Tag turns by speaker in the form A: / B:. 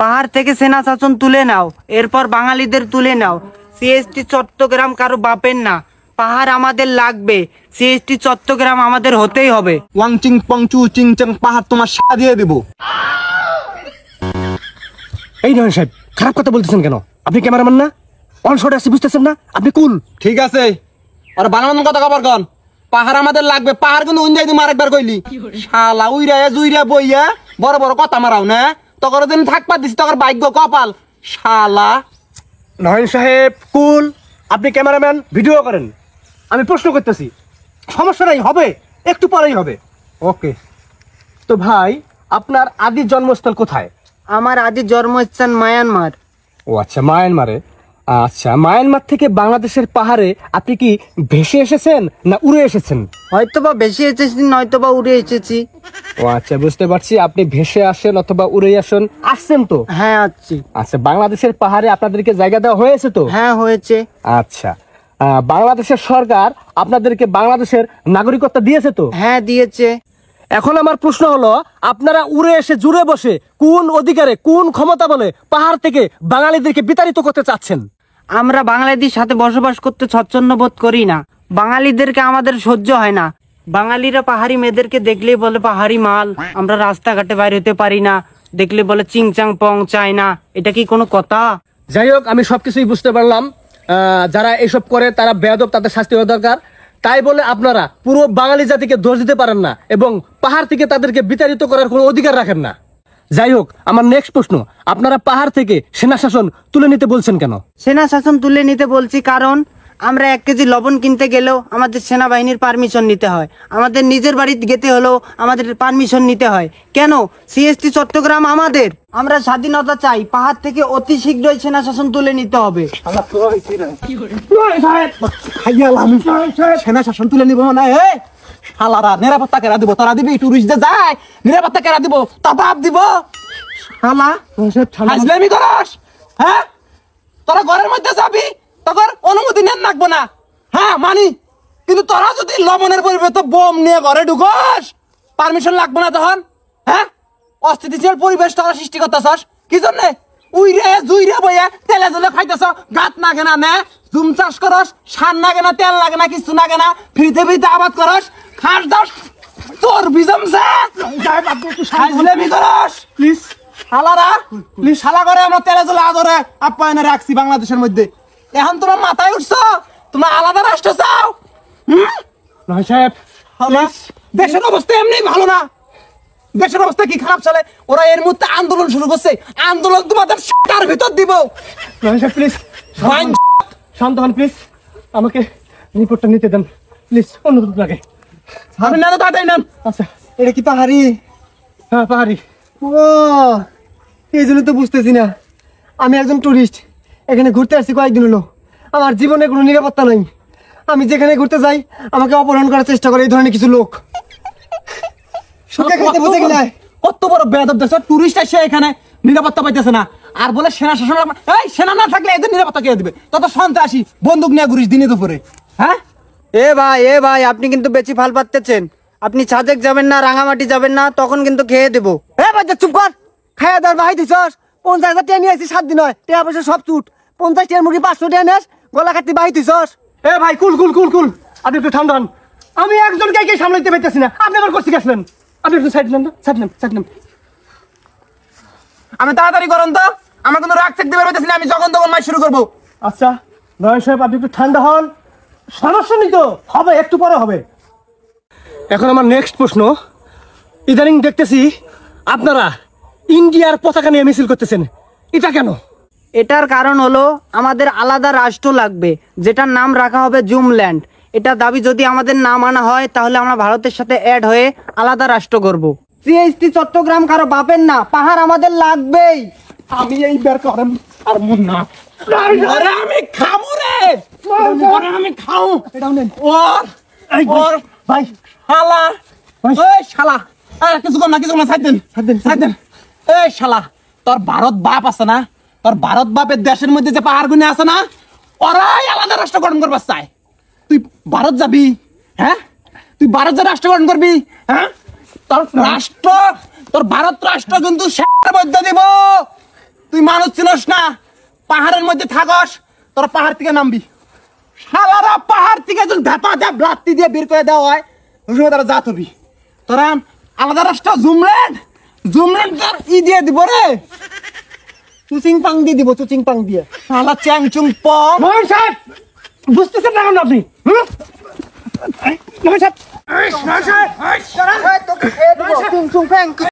A: পাহাড় থেকে সেনা শাসন তুলে নাও এরপর বাঙালিদের তুলে নাও সিএসটি চট্টগ্রাম কারো বাপের না পাহাড় আমাদের লাগবে সিএসটি চট্টগ্রাম আমাদের হতেই হবে ওয়াংচিং পংচু চিংচাং পাহাড় তোমার সা দিয়ে দেবো
B: এই নয় সাহেব খারাপ কথা বলতেছেন কেন আপনি ক্যামেরাম্যান না অন আছে বুঝতেছেন না আপনি কুল ঠিক আছে আর বানানোর কথা খবর কন পাহাড় আমাদের লাগবে পাহাড় কিন্তু উন্দাই তুমি আরেকবার কইলি শালা উইরা জুইরা বইয়া বড় বড় কথা মারাও না তখন যেন থাকবা দিছি তখন ভাগ্য কপাল শালা
C: নয়ন সাহেব কুল আপনি ক্যামেরাম্যান ভিডিও করেন আমি প্রশ্ন করতেছি সমস্যা নাই হবে একটু পরেই হবে ওকে তো ভাই আপনার আদি জন্মস্থল কোথায় আমার আদি জন্মস্থান মায়ানমার ও আচ্ছা মায়ানমারে আচ্ছা মায়ানমার থেকে বাংলাদেশের পাহাড়ে আপনি কি ভেসে এসেছেন না উড়ে এসেছেন হয়তো বা ভেসে এসেছি নয়তো বা উড়ে এসেছি ও আচ্ছা বুঝতে পারছি আপনি ভেসে আসেন অথবা উড়ে আসেন আসছেন তো হ্যাঁ আসছি আচ্ছা বাংলাদেশের পাহাড়ে আপনাদেরকে জায়গা দেওয়া হয়েছে তো হ্যাঁ হয়েছে আচ্ছা বাংলাদেশের সরকার আপনাদেরকে বাংলাদেশের নাগরিকত্ব দিয়েছে তো হ্যাঁ দিয়েছে এখন আমার প্রশ্ন হলো আপনারা উড়ে এসে জুড়ে বসে কোন অধিকারে কোন
A: ক্ষমতা বলে পাহাড় থেকে বাঙালিদেরকে বিতাড়িত করতে চাচ্ছেন আমরা বাঙালিদের সাথে বসবাস করতে স্বচ্ছন্ন বোধ করি না বাঙালিদেরকে আমাদের সহ্য হয় না বাঙালিরা পাহাড়ি মেয়েদেরকে দেখলে বলে পাহাড়ি মাল আমরা রাস্তাঘাটে বাইর হতে পারি না দেখলে বলে চিংচাং পং চায় না এটা কি কোনো কথা যাই হোক আমি সবকিছুই বুঝতে পারলাম যারা
C: এসব করে তারা বেদব তাদের শাস্তি হওয়া দরকার তাই বলে আপনারা পুরো বাঙালি জাতিকে দোষ দিতে পারেন না এবং পাহাড় থেকে তাদেরকে বিতাড়িত করার কোনো অধিকার রাখেন না যাই হোক আমার নেক্সট প্রশ্ন আপনারা পাহাড় থেকে সেনা শাসন তুলে নিতে বলছেন কেন
A: সেনা শাসন তুলে নিতে বলছি কারণ আমরা এক কেজি লবণ কিনতে গেলেও আমাদের সেনাবাহিনীর পারমিশন নিতে হয় আমাদের নিজের বাড়িতে যেতে হলেও আমাদের পারমিশন নিতে হয় কেন সিএসটি চট্টগ্রাম আমাদের আমরা স্বাধীনতা চাই পাহাড় থেকে অতি শীঘ্রই সেনা শাসন তুলে নিতে হবে সেনা শাসন তুলে নিব না মানে, হালারা নিরাপত্তা কেরা
B: দিব তারা দিবি টুরিস্টদের যায় নিরাপত্তা কেরা দিব তা দিব হালা হাজলামি করস হ্যাঁ তোরা ঘরের মধ্যে যাবি তোর অনুমতি নেন রাখবো না হ্যাঁ মানি কিন্তু তোরা যদি লবণের পরিবর্তে বোম নিয়ে ঘরে ঢুকস পারমিশন লাগবো না তখন হ্যাঁ অস্থিতিশীল পরিবেশ তোরা সৃষ্টি করতেছস কি জন্যে উইরে জুইরে বইয়া তেলে জলে খাইতেছ গাত না কেনা না জুম চাষ করস সার লাগে না তেল লাগে না কিছু লাগে না ফ্রিতে ফ্রিতে আবাদ করস খাস দশ তোর বিজম করস প্লিজ প্লিজ শালা করে তেলে জলে আদরে আপ্যায়নে রাখছি বাংলাদেশের মধ্যে এখন তোমার মাথায় আলাদা রাষ্ট্র চাও নয় সাহেব হ্যাঁ, দেশের অবস্থা এমনি ভালো না দেশের অবস্থা কি খারাপ চলে ওরা এর মধ্যে আন্দোলন শুরু করছে আন্দোলন তোমাদের সেটার ভিতর দিব নয় সাহেব প্লিজ শান্ত হন প্লিজ
C: আমাকে রিপোর্টটা নিতে দেন প্লিজ অনুরোধ লাগে আচ্ছা। এটা কি পাহাড়ি হ্যাঁ পাহাড়ি ও এই জন্য তো বুঝতেছি না আমি একজন টুরিস্ট এখানে ঘুরতে আসছি কয়েকদিন হলো আমার জীবনে কোনো নিরাপত্তা নাই আমি যেখানে ঘুরতে যাই আমাকে অপহরণ করার চেষ্টা করে এই ধরনের কিছু লোক কত বড় বেদব দেশ টুরিস্ট আসে এখানে নিরাপত্তা
B: পাইতেছে না আর বলে সেনা শাসন এই সেনা না থাকলে এদের নিরাপত্তা কে দিবে তত সন্ত্রাসী বন্দুক নিয়ে ঘুরিস
A: দিনে দুপুরে হ্যাঁ এ ভাই এ ভাই আপনি কিন্তু বেশি ফাল পাততেছেন আপনি ছাদেক যাবেন না রাঙামাটি যাবেন না তখন কিন্তু খেয়ে দেবো এ চুপ কর খাইয়া ভাই পঞ্চাশ হাজার টেনে আসি সাত দিন হয় টেয়া পয়সা সব চুট পঞ্চাশ টেন মুরগি পাঁচশো টেনে গলা
C: এ ভাই কুল কুল কুল কুল আপনি একটু ঠান্ডা আমি একজনকে কে সামলাইতে পারতেছি না আপনি আবার করতে গেছিলেন আপনি একটু সাইড নেন সাইড নেন সাইড নেন আমি তাড়াতাড়ি
B: করুন তো আমার কোনো রাগ চেক দিবার না আমি যখন তখন মাই শুরু
C: করবো আচ্ছা নয় সাহেব আপনি একটু ঠান্ডা হন সমস্যা নেই তো হবে একটু পরে হবে এখন আমার নেক্সট প্রশ্ন
A: ইদানিং দেখতেছি আপনারা ইন্ডিয়ার পতাকা নিয়ে মিছিল করতেছেন এটা কেন এটার কারণ হলো আমাদের আলাদা রাষ্ট্র লাগবে যেটার নাম রাখা হবে জুমল্যান্ড এটা দাবি যদি আমাদের নাম আনা হয় তাহলে আমরা ভারতের সাথে অ্যাড হয়ে আলাদা রাষ্ট্র করব সিএসটি চট্টগ্রাম কারো বাপের না পাহাড় আমাদের লাগবেই আমি এই বের করে না আমি খামু রে
B: আমি খাও নেন ভাই শালা ওই শালা না সাইড দেন সাইড দেন সাইড দেন এই শালা তোর ভারত বাপ আছে না তোর ভারত বাপের দেশের মধ্যে যে পাহাড় গুনে আছে না ওরাই আলাদা রাষ্ট্র গঠন করবার চায় তুই ভারত যাবি হ্যাঁ তুই ভারত যা রাষ্ট্র গঠন করবি হ্যাঁ তোর রাষ্ট্র তোর ভারত রাষ্ট্র কিন্তু দিব তুই মানুষ চিনস না পাহাড়ের মধ্যে থাকস তোর পাহাড় থেকে নামবি সালারা পাহাড় থেকে যদি ধাপা ধাপ রাত্রি দিয়ে বের করে দেওয়া হয় জাত হবি তোরা আলাদা রাস্তা জুমলেন জুমলেন তোর ই দিয়ে দিব রে চুচিং পাং দিয়ে দিব চুচিং পাং দিয়ে সালা চ্যাং চুং পং
C: বুঝতেছেন না কেন আপনি